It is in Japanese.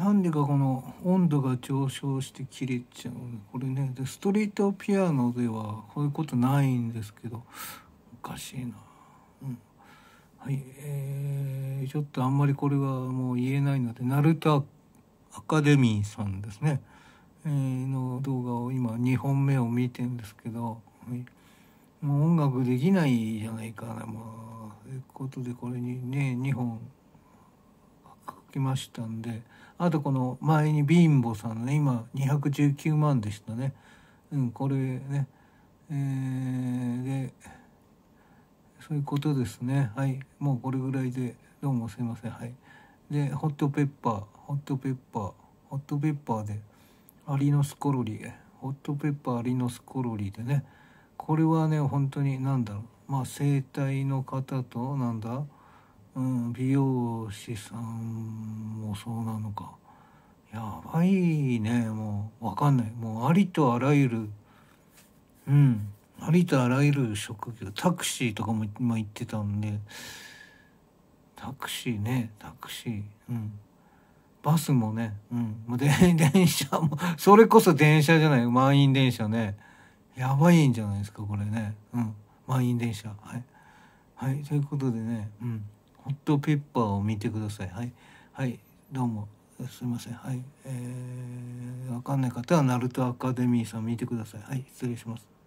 なんでかこの温度が上昇して切れちゃうこれねでストリートピアノではこういうことないんですけどおかしいな、うん、はいえー、ちょっとあんまりこれはもう言えないのでナルタアカデミーさんですね、えー、の動画を今2本目を見てんですけど、はい、もう音楽できないじゃないかなまあということでこれにね2本。きましたんであとこの前にビンボさんね今219万でしたね、うん、これね、えー、でそういうことですねはいもうこれぐらいでどうもすいませんはいでホットペッパーホットペッパーホットペッパーでアリノスコロリホットペッパーアリノスコロリでねこれはね本当に何だろうまあ生体の方となんだうん、美容師さんもそうなのかやばいねもう分かんないもうありとあらゆるうんありとあらゆる職業タクシーとかも今行ってたんでタクシーねタクシーうんバスもねうんもう 電車もそれこそ電車じゃない満員電車ねやばいんじゃないですかこれねうん満員電車はいはいということでねうんホットペッパーを見てくださいはいはいどうもすいませんはいえー、わかんない方はナルトアカデミーさん見てくださいはい失礼します